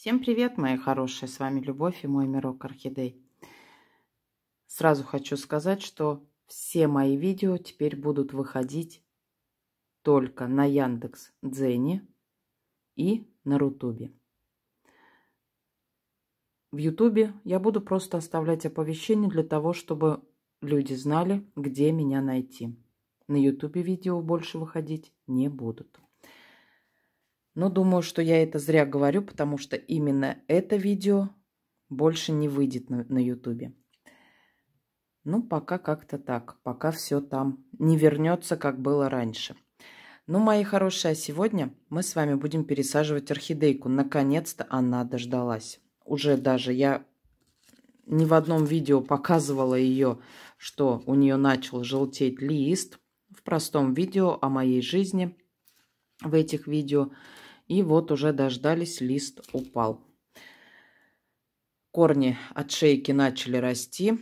Всем привет, мои хорошие! С вами Любовь и мой мирок Орхидей. Сразу хочу сказать, что все мои видео теперь будут выходить только на Яндекс Дзене и на Рутубе. В Ютубе я буду просто оставлять оповещения для того, чтобы люди знали, где меня найти. На Ютубе видео больше выходить не будут. Но думаю, что я это зря говорю, потому что именно это видео больше не выйдет на YouTube. Ну, пока как-то так. Пока все там не вернется, как было раньше. Ну, мои хорошие, а сегодня мы с вами будем пересаживать орхидейку. Наконец-то она дождалась. Уже даже я ни в одном видео показывала ее, что у нее начал желтеть лист. В простом видео о моей жизни в этих видео – и вот уже дождались, лист упал. Корни от шейки начали расти.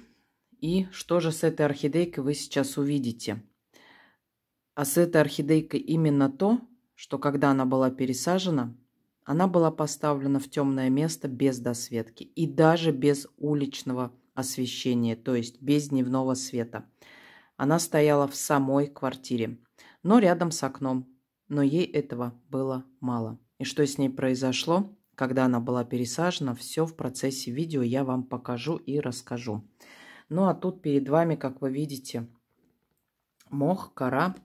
И что же с этой орхидейкой вы сейчас увидите? А с этой орхидейкой именно то, что когда она была пересажена, она была поставлена в темное место без досветки и даже без уличного освещения, то есть без дневного света. Она стояла в самой квартире, но рядом с окном, но ей этого было мало. И что с ней произошло, когда она была пересажена, все в процессе видео я вам покажу и расскажу. Ну а тут перед вами, как вы видите, мох, кора.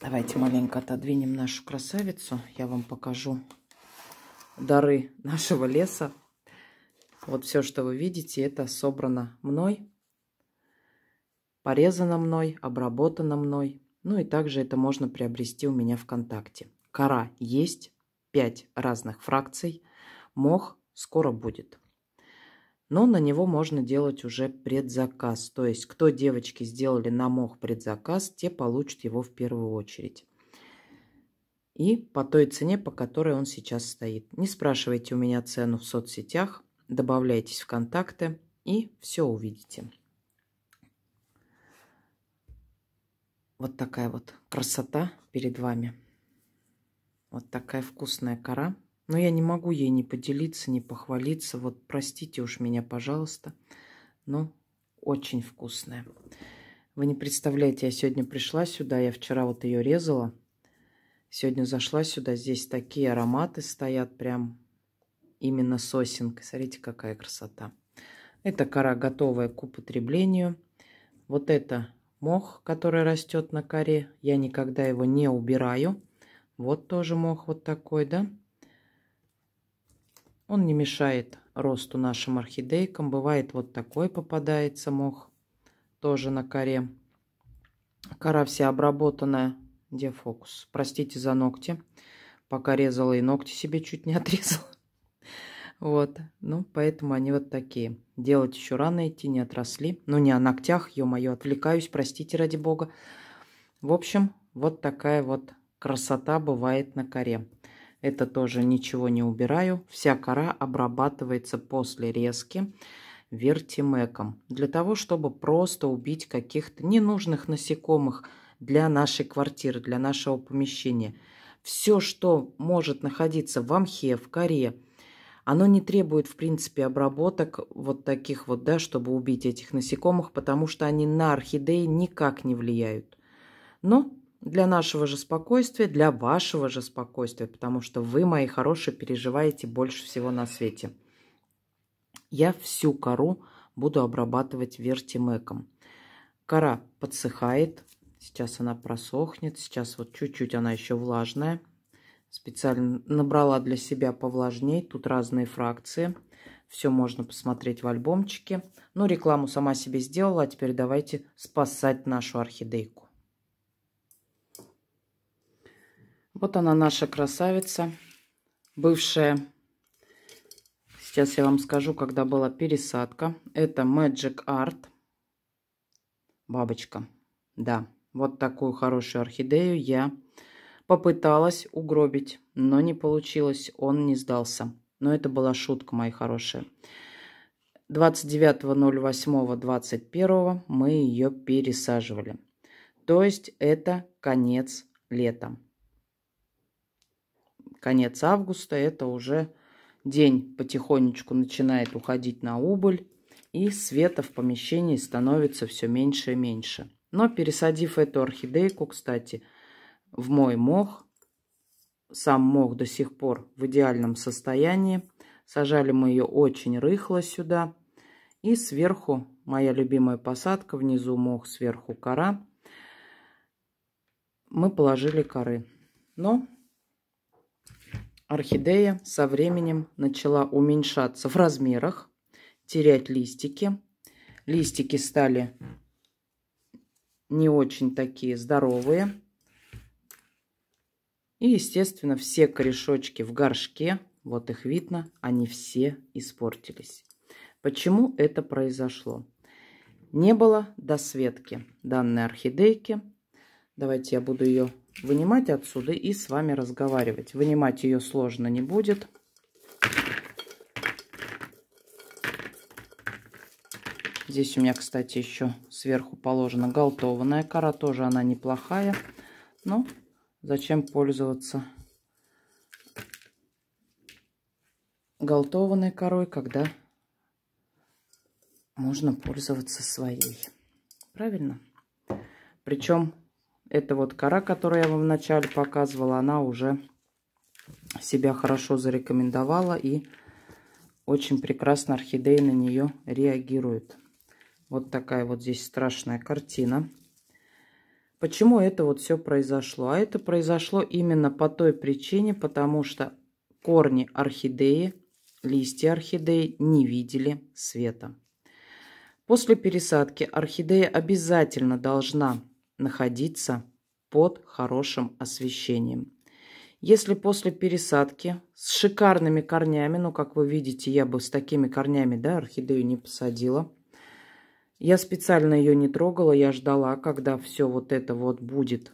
Давайте маленько отодвинем нашу красавицу. Я вам покажу дары нашего леса. Вот все, что вы видите, это собрано мной, порезано мной, обработано мной. Ну и также это можно приобрести у меня ВКонтакте. Кора есть, пять разных фракций. Мох скоро будет. Но на него можно делать уже предзаказ. То есть, кто девочки сделали на мох предзаказ, те получат его в первую очередь. И по той цене, по которой он сейчас стоит. Не спрашивайте у меня цену в соцсетях, добавляйтесь в контакты и все увидите. Вот такая вот красота перед вами. Вот такая вкусная кора. Но я не могу ей не поделиться, не похвалиться. Вот простите уж меня, пожалуйста. Но очень вкусная. Вы не представляете, я сегодня пришла сюда, я вчера вот ее резала. Сегодня зашла сюда, здесь такие ароматы стоят, прям именно сосенка. Смотрите, какая красота. Эта кора готовая к употреблению. Вот это Мох, который растет на коре, я никогда его не убираю. Вот тоже мох вот такой, да? Он не мешает росту нашим орхидейкам. Бывает вот такой попадается мох, тоже на коре. Кора вся обработанная. Где фокус? Простите за ногти. Пока резала и ногти себе чуть не отрезала. Вот, ну, поэтому они вот такие. Делать еще рано идти, не отросли. Ну, не о ногтях, ё-моё, отвлекаюсь, простите ради бога. В общем, вот такая вот красота бывает на коре. Это тоже ничего не убираю. Вся кора обрабатывается после резки вертимеком. Для того, чтобы просто убить каких-то ненужных насекомых для нашей квартиры, для нашего помещения. Все, что может находиться в амхе, в коре, оно не требует, в принципе, обработок вот таких вот, да, чтобы убить этих насекомых, потому что они на орхидеи никак не влияют. Но для нашего же спокойствия, для вашего же спокойствия, потому что вы, мои хорошие, переживаете больше всего на свете. Я всю кору буду обрабатывать вертимеком. Кора подсыхает, сейчас она просохнет, сейчас вот чуть-чуть она еще влажная – Специально набрала для себя повлажней. Тут разные фракции. Все можно посмотреть в альбомчике. Ну, рекламу сама себе сделала, а теперь давайте спасать нашу орхидейку. Вот она, наша красавица, бывшая. Сейчас я вам скажу, когда была пересадка. Это Magic Art. Бабочка. Да, вот такую хорошую орхидею я Попыталась угробить, но не получилось, он не сдался. Но это была шутка, мои хорошие. 29.08.21 мы ее пересаживали. То есть это конец лета. Конец августа это уже день потихонечку начинает уходить на убыль. И света в помещении становится все меньше и меньше. Но пересадив эту орхидейку, кстати, в мой мох. Сам мох до сих пор в идеальном состоянии. Сажали мы ее очень рыхло сюда. И сверху моя любимая посадка, внизу мох, сверху кора. Мы положили коры. Но орхидея со временем начала уменьшаться в размерах, терять листики. Листики стали не очень такие здоровые. И, естественно, все корешочки в горшке, вот их видно, они все испортились. Почему это произошло? Не было досветки данной орхидейки. Давайте я буду ее вынимать отсюда и с вами разговаривать. Вынимать ее сложно не будет. Здесь у меня, кстати, еще сверху положена галтованная кора. Тоже она неплохая, но зачем пользоваться галтованной корой, когда можно пользоваться своей. Правильно? Причем эта вот кора, которую я вам вначале показывала, она уже себя хорошо зарекомендовала и очень прекрасно орхидеи на нее реагируют. Вот такая вот здесь страшная картина. Почему это вот все произошло? А это произошло именно по той причине, потому что корни орхидеи, листья орхидеи не видели света. После пересадки орхидея обязательно должна находиться под хорошим освещением. Если после пересадки с шикарными корнями, ну, как вы видите, я бы с такими корнями, да, орхидею не посадила, я специально ее не трогала, я ждала, когда все вот это вот будет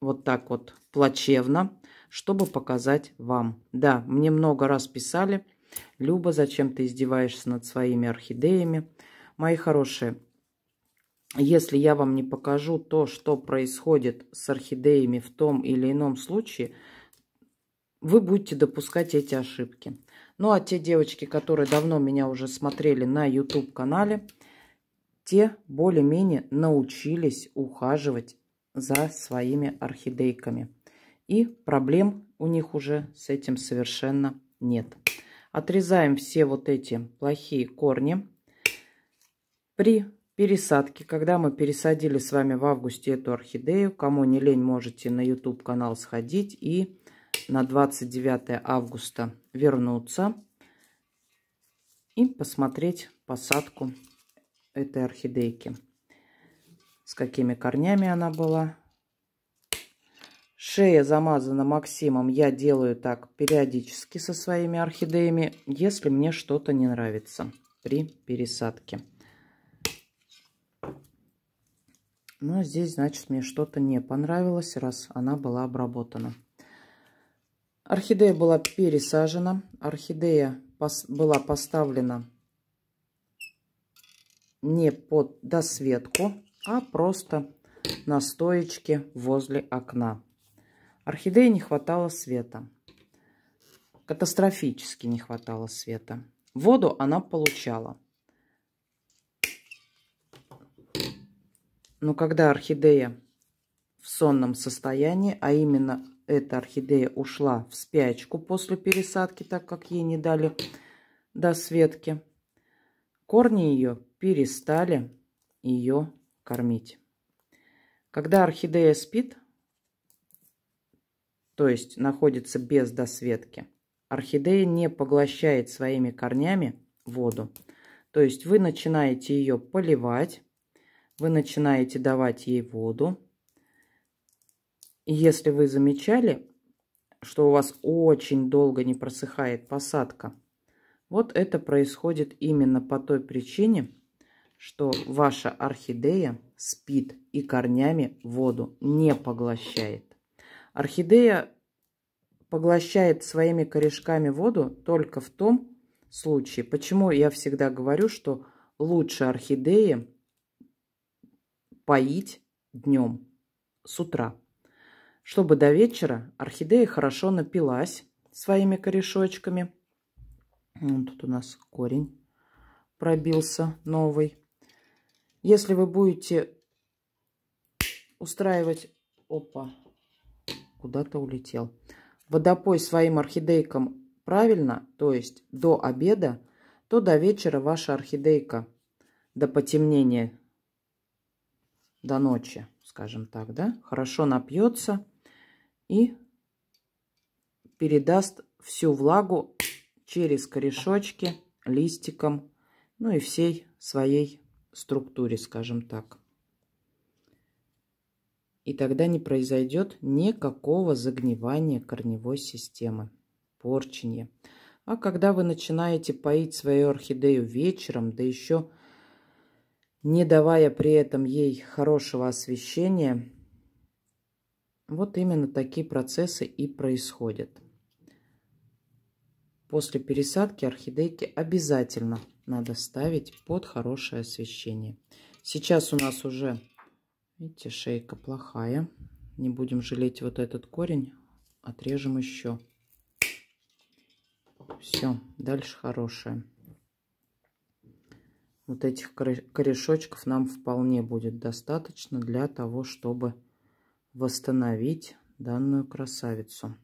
вот так вот плачевно, чтобы показать вам. Да, мне много раз писали, Люба, зачем ты издеваешься над своими орхидеями? Мои хорошие, если я вам не покажу то, что происходит с орхидеями в том или ином случае, вы будете допускать эти ошибки. Ну, а те девочки, которые давно меня уже смотрели на YouTube-канале, те более-менее научились ухаживать за своими орхидейками. И проблем у них уже с этим совершенно нет. Отрезаем все вот эти плохие корни. При пересадке, когда мы пересадили с вами в августе эту орхидею, кому не лень, можете на YouTube канал сходить и на 29 августа вернуться и посмотреть посадку этой орхидейки. С какими корнями она была. Шея замазана Максимом. Я делаю так периодически со своими орхидеями, если мне что-то не нравится при пересадке. Но ну, а здесь, значит, мне что-то не понравилось, раз она была обработана. Орхидея была пересажена. Орхидея пос была поставлена не под досветку, а просто на стоечке возле окна. Орхидеи не хватало света. Катастрофически не хватало света. Воду она получала. Но когда орхидея в сонном состоянии, а именно эта орхидея ушла в спячку после пересадки, так как ей не дали досветки. Корни ее перестали ее кормить. Когда орхидея спит, то есть находится без досветки, орхидея не поглощает своими корнями воду. То есть вы начинаете ее поливать, вы начинаете давать ей воду, если вы замечали, что у вас очень долго не просыхает посадка, вот это происходит именно по той причине, что ваша орхидея спит и корнями воду не поглощает. Орхидея поглощает своими корешками воду только в том случае, почему я всегда говорю, что лучше орхидеи поить днем с утра. Чтобы до вечера орхидея хорошо напилась своими корешочками. вот тут у нас корень пробился новый. Если вы будете устраивать... Опа, куда-то улетел. Водопой своим орхидейкам правильно, то есть до обеда, то до вечера ваша орхидейка до потемнения, до ночи, скажем так, да, хорошо напьется и передаст всю влагу через корешочки, листиком, ну и всей своей структуре, скажем так. И тогда не произойдет никакого загнивания корневой системы, порчения. А когда вы начинаете поить свою орхидею вечером, да еще не давая при этом ей хорошего освещения, вот именно такие процессы и происходят. После пересадки орхидейки обязательно надо ставить под хорошее освещение. Сейчас у нас уже, видите, шейка плохая. Не будем жалеть вот этот корень. Отрежем еще. Все, дальше хорошее. Вот этих корешочков нам вполне будет достаточно для того, чтобы восстановить данную красавицу.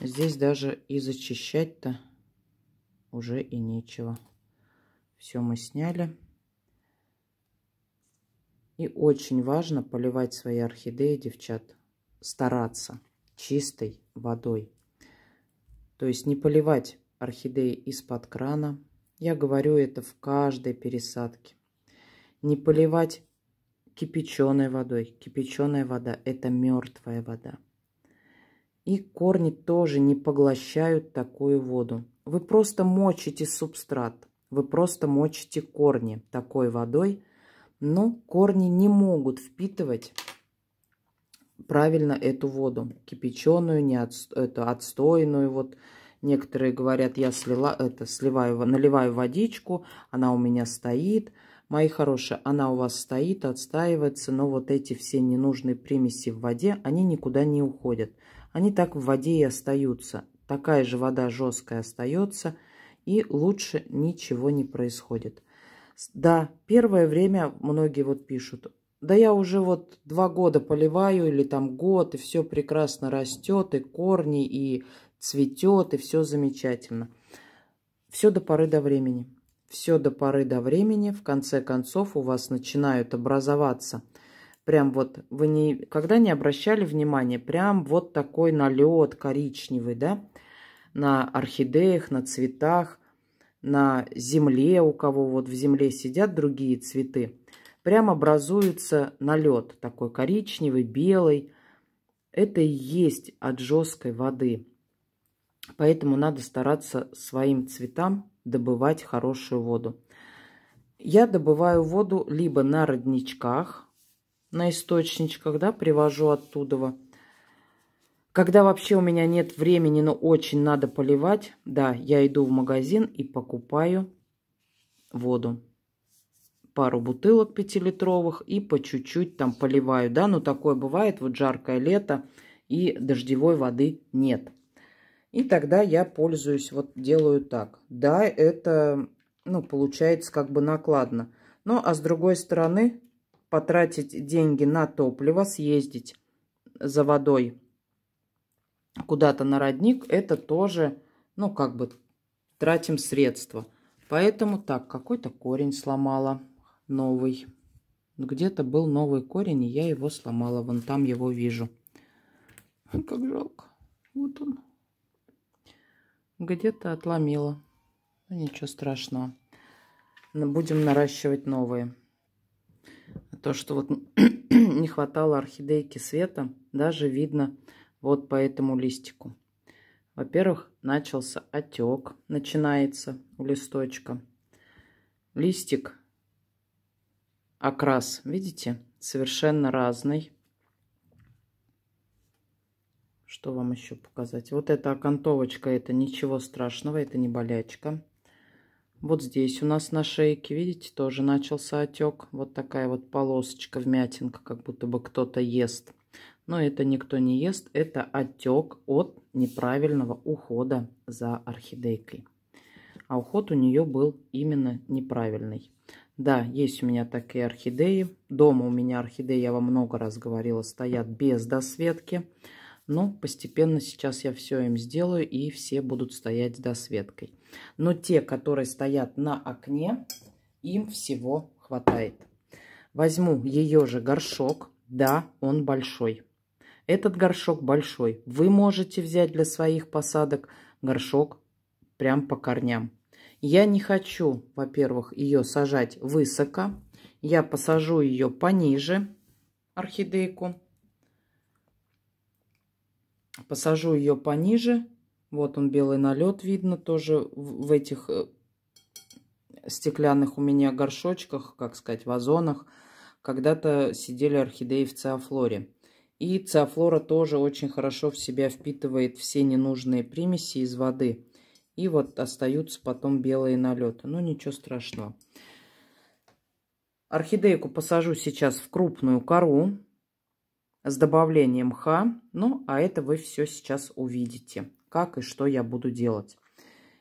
Здесь даже и зачищать-то уже и нечего. Все мы сняли. И очень важно поливать свои орхидеи, девчат, стараться чистой водой. То есть не поливать орхидеи из-под крана. Я говорю это в каждой пересадке. Не поливать кипяченой водой. Кипяченая вода – это мертвая вода. И корни тоже не поглощают такую воду. Вы просто мочите субстрат, вы просто мочите корни такой водой, но корни не могут впитывать правильно эту воду, кипяченую, не от, эту отстойную, вот, Некоторые говорят, я слила, это, сливаю, наливаю водичку, она у меня стоит, Мои хорошие, она у вас стоит, отстаивается, но вот эти все ненужные примеси в воде, они никуда не уходят. Они так в воде и остаются. Такая же вода жесткая остается, и лучше ничего не происходит. Да, первое время многие вот пишут, да я уже вот два года поливаю или там год, и все прекрасно растет, и корни, и цветет, и все замечательно. Все до поры до времени. Все до поры до времени, в конце концов, у вас начинают образоваться. Прям вот, вы никогда не обращали внимания, прям вот такой налет коричневый, да, на орхидеях, на цветах, на земле, у кого вот в земле сидят другие цветы. Прям образуется налет такой коричневый, белый. Это и есть от жесткой воды. Поэтому надо стараться своим цветам добывать хорошую воду. Я добываю воду либо на родничках, на источничках, да, привожу оттуда. Когда вообще у меня нет времени, но очень надо поливать, да, я иду в магазин и покупаю воду. Пару бутылок пятилитровых и по чуть-чуть там поливаю, да, но ну, такое бывает, вот жаркое лето и дождевой воды нет. И тогда я пользуюсь, вот делаю так. Да, это, ну, получается как бы накладно. Ну, а с другой стороны, потратить деньги на топливо, съездить за водой куда-то на родник, это тоже, ну, как бы тратим средства. Поэтому так, какой-то корень сломала новый. Где-то был новый корень, и я его сломала. Вон там его вижу. Как жалко. Вот он. Где-то отломила. Ну, ничего страшного. но Будем наращивать новые. А то, что вот не хватало орхидейки света, даже видно вот по этому листику. Во-первых, начался отек, начинается у листочка. Листик, окрас, видите, совершенно разный. Что вам еще показать? Вот эта окантовочка, это ничего страшного, это не болячка. Вот здесь у нас на шейке, видите, тоже начался отек. Вот такая вот полосочка, вмятинка, как будто бы кто-то ест. Но это никто не ест, это отек от неправильного ухода за орхидейкой. А уход у нее был именно неправильный. Да, есть у меня такие орхидеи. Дома у меня орхидеи, я вам много раз говорила, стоят без досветки. Но постепенно сейчас я все им сделаю, и все будут стоять с досветкой. Но те, которые стоят на окне, им всего хватает. Возьму ее же горшок. Да, он большой. Этот горшок большой. Вы можете взять для своих посадок горшок прям по корням. Я не хочу, во-первых, ее сажать высоко. Я посажу ее пониже орхидейку. Посажу ее пониже. Вот он, белый налет видно тоже в этих э, стеклянных у меня горшочках, как сказать, вазонах. Когда-то сидели орхидеи в циафлоре. И циафлора тоже очень хорошо в себя впитывает все ненужные примеси из воды. И вот остаются потом белые налеты. Но ну, ничего страшного. Орхидейку посажу сейчас в крупную кору с добавлением ха. Ну, а это вы все сейчас увидите, как и что я буду делать.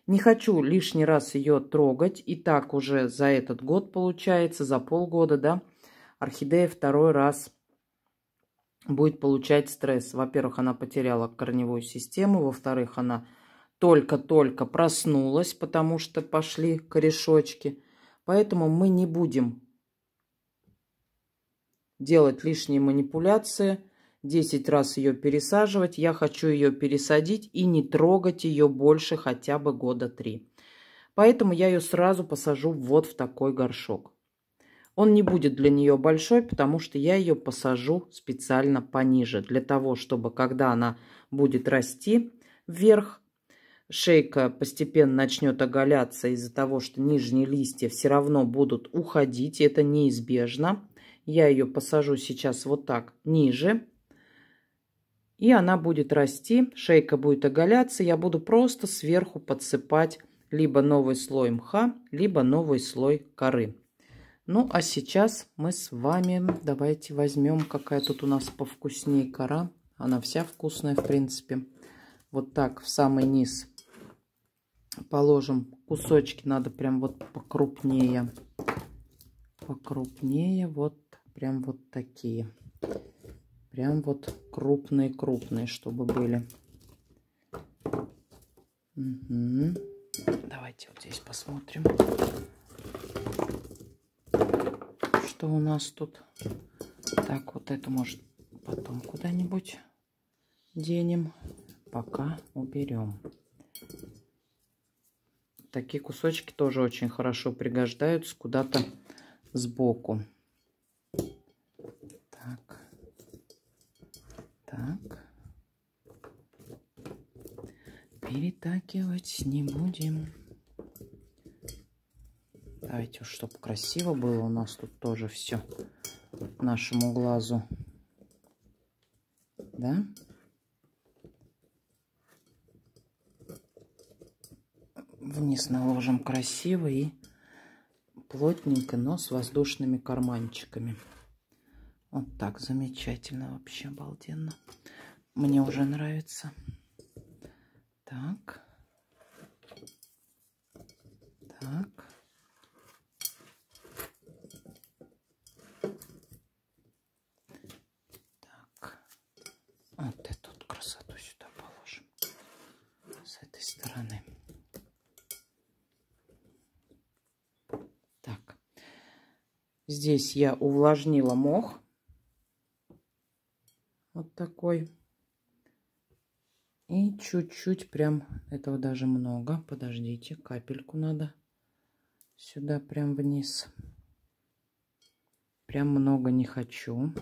Не хочу лишний раз ее трогать. И так уже за этот год, получается, за полгода, да, орхидея второй раз будет получать стресс. Во-первых, она потеряла корневую систему. Во-вторых, она только-только проснулась, потому что пошли корешочки. Поэтому мы не будем делать лишние манипуляции, 10 раз ее пересаживать. Я хочу ее пересадить и не трогать ее больше хотя бы года три. Поэтому я ее сразу посажу вот в такой горшок. Он не будет для нее большой, потому что я ее посажу специально пониже, для того, чтобы когда она будет расти вверх, шейка постепенно начнет оголяться из-за того, что нижние листья все равно будут уходить, и это неизбежно. Я ее посажу сейчас вот так ниже. И она будет расти, шейка будет оголяться. Я буду просто сверху подсыпать либо новый слой мха, либо новый слой коры. Ну, а сейчас мы с вами давайте возьмем, какая тут у нас повкуснее кора. Она вся вкусная, в принципе. Вот так в самый низ положим кусочки. Надо прям вот покрупнее. Покрупнее вот прям вот такие. Прям вот крупные-крупные, чтобы были. Угу. Давайте вот здесь посмотрим, что у нас тут. Так, вот это может потом куда-нибудь денем. Пока уберем. Такие кусочки тоже очень хорошо пригождаются куда-то сбоку. Так. Перетакивать не будем. Давайте, чтобы красиво было у нас тут тоже все нашему глазу. Да? Вниз наложим красиво и плотненько, но с воздушными карманчиками. Вот так замечательно, вообще обалденно. Мне уже нравится. Так. Так. Так. Вот эту вот красоту сюда положим. С этой стороны. Так. Здесь я увлажнила мох такой. И чуть-чуть прям, этого даже много. Подождите, капельку надо сюда прям вниз. Прям много не хочу.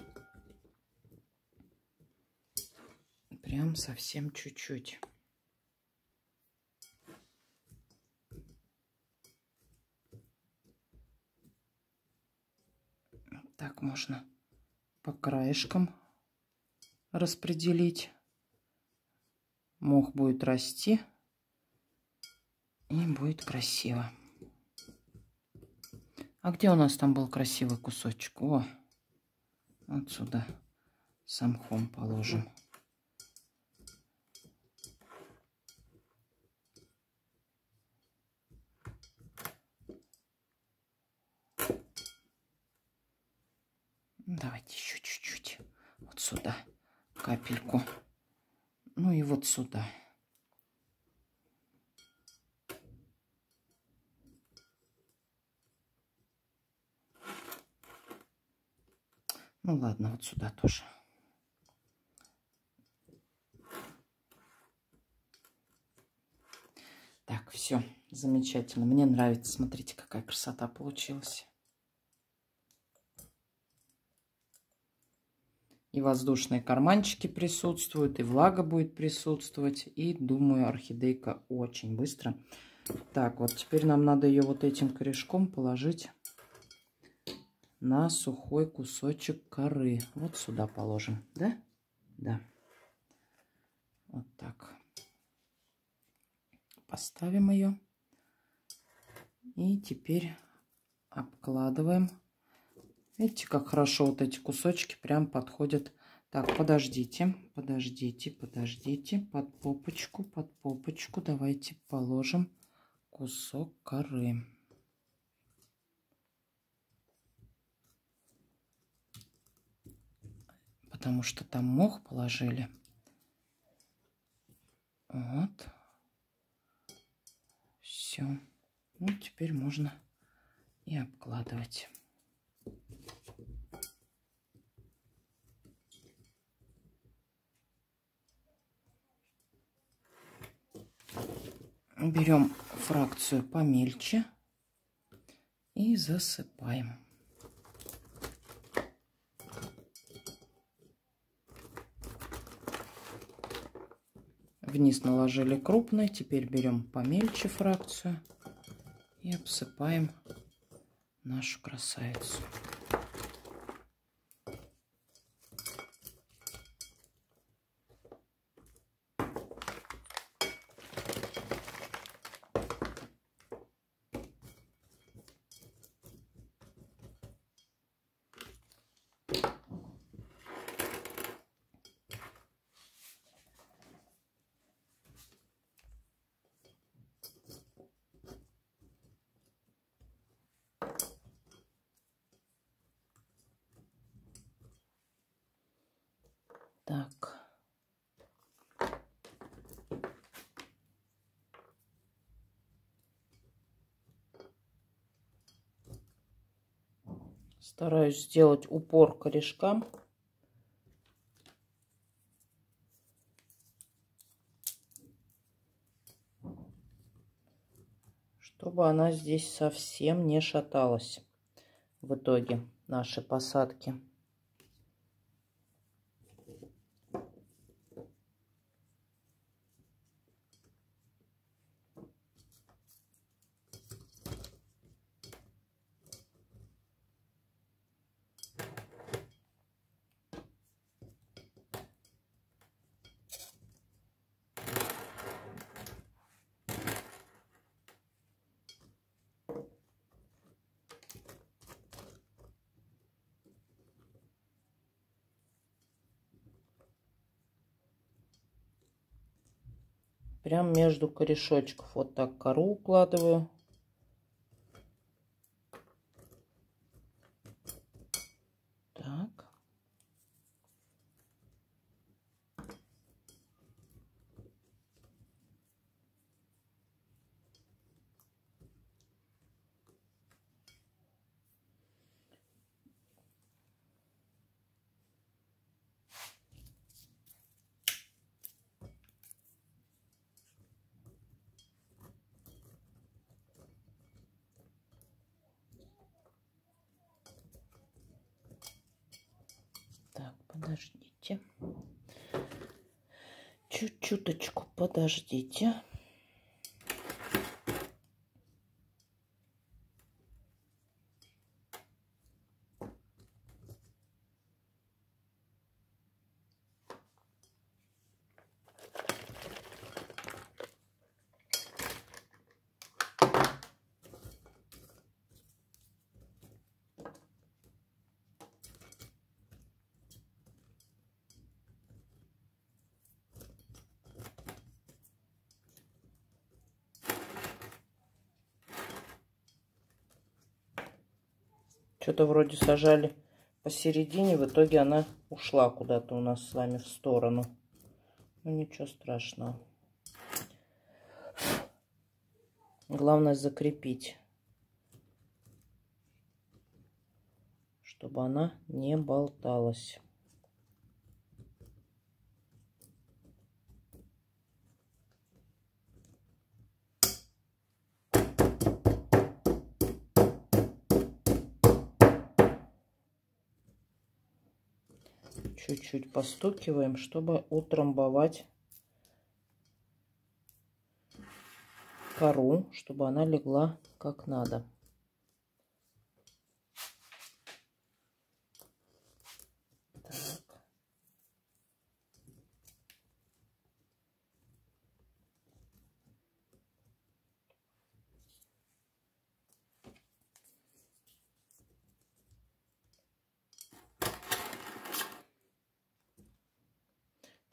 Прям совсем чуть-чуть. Так можно по краешкам распределить. Мох будет расти и будет красиво. А где у нас там был красивый кусочек? О, отсюда самхом положим. Давайте еще чуть-чуть вот сюда капельку. Ну и вот сюда. Ну ладно, вот сюда тоже. Так, все, замечательно. Мне нравится. Смотрите, какая красота получилась. и воздушные карманчики присутствуют, и влага будет присутствовать. И, думаю, орхидейка очень быстро. Так, вот теперь нам надо ее вот этим корешком положить на сухой кусочек коры. Вот сюда положим, да? Да. Вот так. Поставим ее. И теперь обкладываем Видите, как хорошо вот эти кусочки прям подходят. Так, подождите, подождите, подождите. Под попочку, под попочку давайте положим кусок коры. Потому что там мох положили. Вот. Все. Ну, теперь можно и обкладывать. берем фракцию помельче и засыпаем. Вниз наложили крупный, теперь берем помельче фракцию и обсыпаем нашу красавицу. Так. Стараюсь сделать упор корешкам. чтобы она здесь совсем не шаталась в итоге нашей посадки. прям между корешочков. Вот так кору укладываю. подождите. Чуть-чуточку подождите. что-то вроде сажали посередине. В итоге она ушла куда-то у нас с вами в сторону. Ну, ничего страшного. Главное закрепить. Чтобы она не болталась. чуть-чуть постукиваем, чтобы утрамбовать кору, чтобы она легла как надо.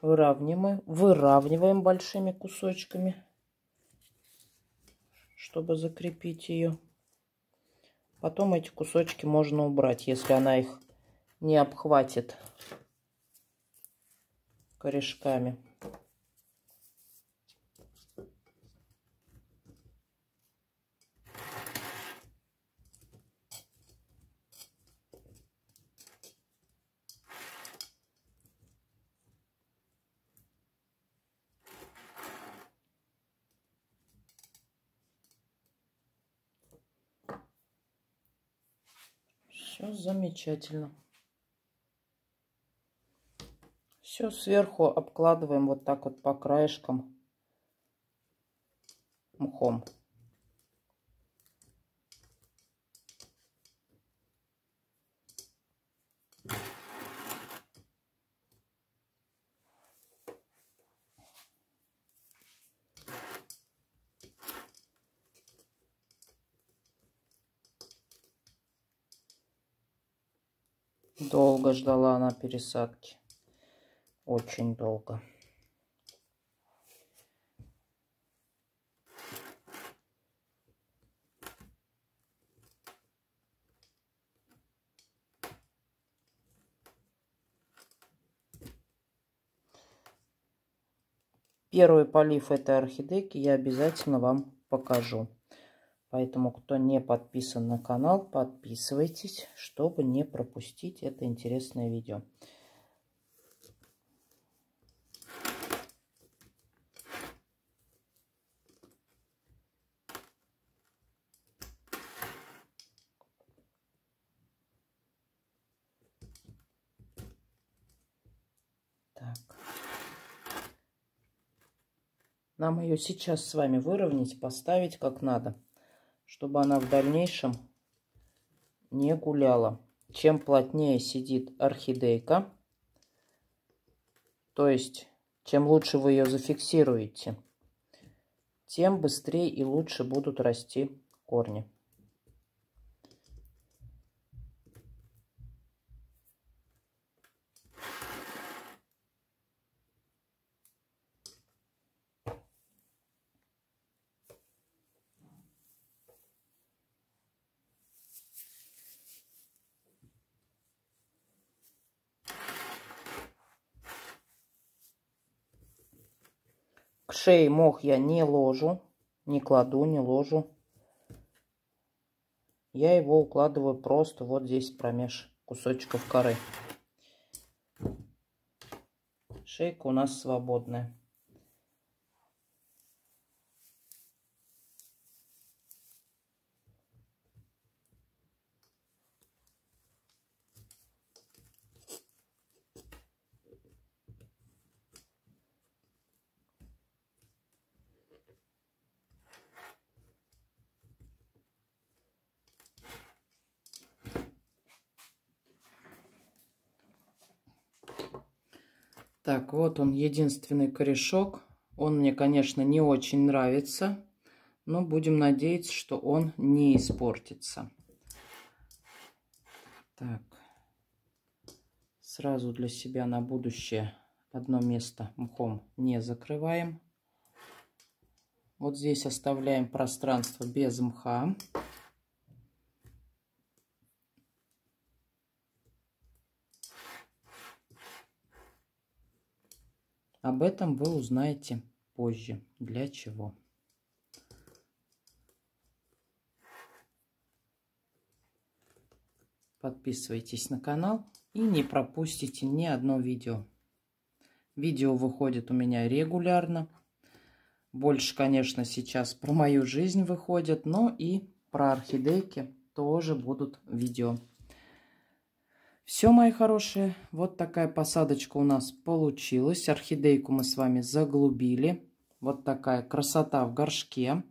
выравниваем, выравниваем большими кусочками, чтобы закрепить ее. Потом эти кусочки можно убрать, если она их не обхватит корешками. замечательно. Все сверху обкладываем вот так вот по краешкам мхом. ждала она пересадки. Очень долго. Первый полив этой орхидейки я обязательно вам покажу. Поэтому, кто не подписан на канал, подписывайтесь, чтобы не пропустить это интересное видео. Так. Нам ее сейчас с вами выровнять, поставить как надо чтобы она в дальнейшем не гуляла. Чем плотнее сидит орхидейка, то есть чем лучше вы ее зафиксируете, тем быстрее и лучше будут расти корни. шеи мох я не ложу, не кладу, не ложу. Я его укладываю просто вот здесь промеж кусочков коры. Шейка у нас свободная. Так, вот он, единственный корешок. Он мне, конечно, не очень нравится, но будем надеяться, что он не испортится. Так, сразу для себя на будущее одно место мхом не закрываем. Вот здесь оставляем пространство без мха. Об этом вы узнаете позже. Для чего? Подписывайтесь на канал и не пропустите ни одно видео. Видео выходит у меня регулярно. Больше, конечно, сейчас про мою жизнь выходит, но и про орхидейки тоже будут видео. Все, мои хорошие, вот такая посадочка у нас получилась. Орхидейку мы с вами заглубили. Вот такая красота в горшке.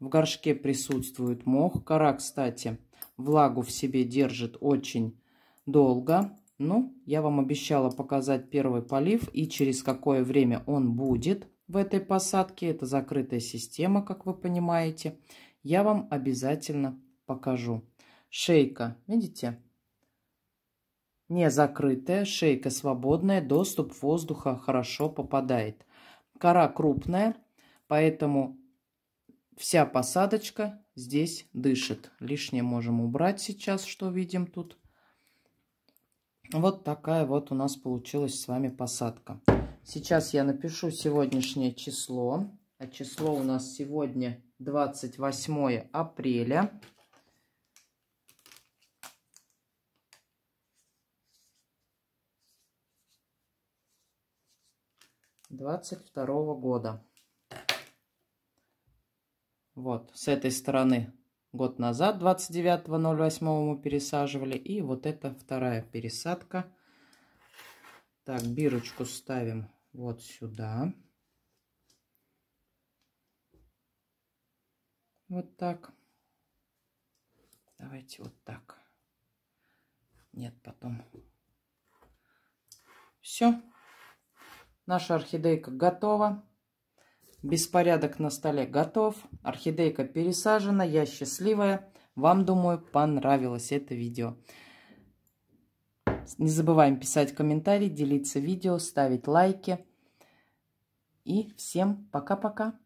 В горшке присутствует мох. Кора, кстати, влагу в себе держит очень долго. Ну, я вам обещала показать первый полив и через какое время он будет в этой посадке. Это закрытая система, как вы понимаете. Я вам обязательно покажу. Шейка, видите, не закрытая, шейка свободная, доступ воздуха хорошо попадает. Кора крупная, поэтому вся посадочка здесь дышит. Лишнее можем убрать сейчас, что видим тут. Вот такая вот у нас получилась с вами посадка. Сейчас я напишу сегодняшнее число. А число у нас сегодня 28 апреля. 22 года. Вот, с этой стороны год назад, 29.08 мы пересаживали. И вот это вторая пересадка. Так, бирочку ставим вот сюда. Вот так. Давайте вот так. Нет, потом. Все. Наша орхидейка готова. Беспорядок на столе готов. Орхидейка пересажена. Я счастливая. Вам, думаю, понравилось это видео. Не забываем писать комментарии, делиться видео, ставить лайки. И всем пока-пока.